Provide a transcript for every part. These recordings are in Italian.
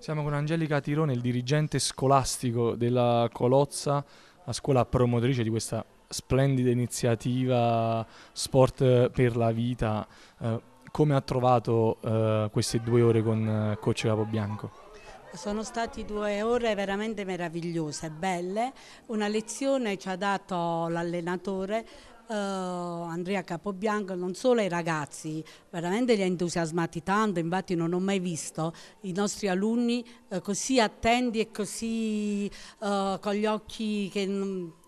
Siamo con Angelica Tirone, il dirigente scolastico della Colozza, la scuola promotrice di questa splendida iniziativa Sport per la vita. Eh, come ha trovato eh, queste due ore con eh, Coach Capobianco? Sono state due ore veramente meravigliose, belle. Una lezione ci ha dato l'allenatore eh, Andrea Capobianco non solo ai ragazzi, veramente li ha entusiasmati tanto, infatti non ho mai visto i nostri alunni eh, così attenti e così eh, con gli occhi che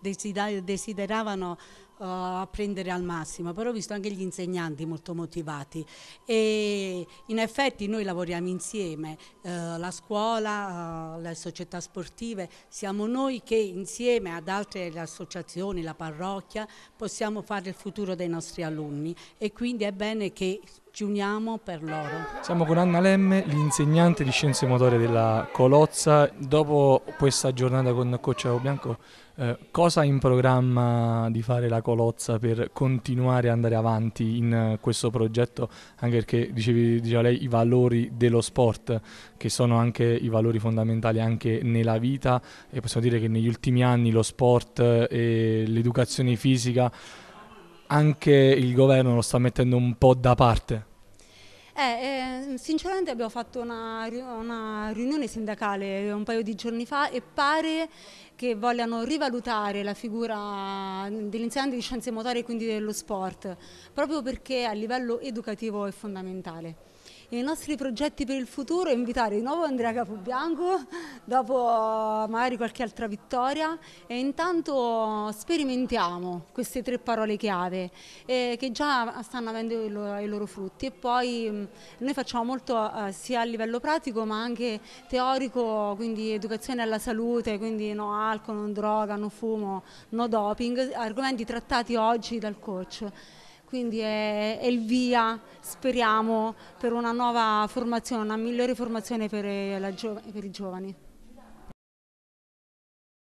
desideravano eh, a prendere al massimo, però ho visto anche gli insegnanti molto motivati e in effetti noi lavoriamo insieme, eh, la scuola, eh, le società sportive, siamo noi che insieme ad altre associazioni, la parrocchia, possiamo fare il futuro dei nostri alunni e quindi è bene che ci uniamo per loro. Siamo con Anna Lemme, l'insegnante di scienze motorie della Colozza. Dopo questa giornata con Cocciavo Bianco, eh, cosa ha in programma di fare la Colozza per continuare ad andare avanti in eh, questo progetto? Anche perché, dicevi, diceva lei, i valori dello sport, che sono anche i valori fondamentali anche nella vita e possiamo dire che negli ultimi anni lo sport eh, e l'educazione fisica anche il governo lo sta mettendo un po' da parte? Eh, eh, sinceramente abbiamo fatto una, una, riunione sindacale un paio di giorni fa e pare che vogliano rivalutare la figura dell'insegnante di scienze motorie e quindi dello sport, proprio perché a livello educativo è fondamentale i nostri progetti per il futuro e invitare di nuovo Andrea Capobianco dopo eh, magari qualche altra vittoria e intanto sperimentiamo queste tre parole chiave eh, che già stanno avendo i loro, i loro frutti e poi mm, noi facciamo molto eh, sia a livello pratico ma anche teorico, quindi educazione alla salute, quindi no alcol, non droga, non fumo, no doping, argomenti trattati oggi dal coach quindi è, è, il via, speriamo, per una nuova formazione, una migliore formazione per, eh, la, per i giovani.